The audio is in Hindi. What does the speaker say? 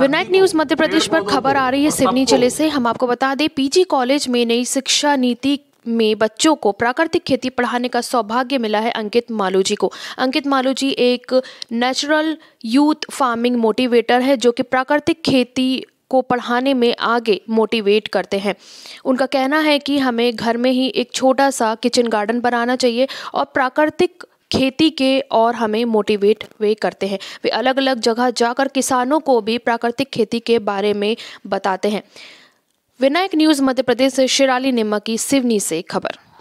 विनायक न्यूज मध्य प्रदेश पर खबर आ रही है सिवनी जिले से हम आपको बता दें पीजी कॉलेज में नई शिक्षा नीति में बच्चों को प्राकृतिक खेती पढ़ाने का सौभाग्य मिला है अंकित मालू जी को अंकित मालू जी एक नेचुरल यूथ फार्मिंग मोटिवेटर है जो कि प्राकृतिक खेती को पढ़ाने में आगे मोटिवेट करते हैं उनका कहना है कि हमें घर में ही एक छोटा सा किचन गार्डन बनाना चाहिए और प्राकृतिक खेती के और हमें मोटिवेट वे करते हैं वे अलग अलग जगह जाकर किसानों को भी प्राकृतिक खेती के बारे में बताते हैं विनायक न्यूज़ मध्य प्रदेश से शिराली निम्मा की सिवनी से खबर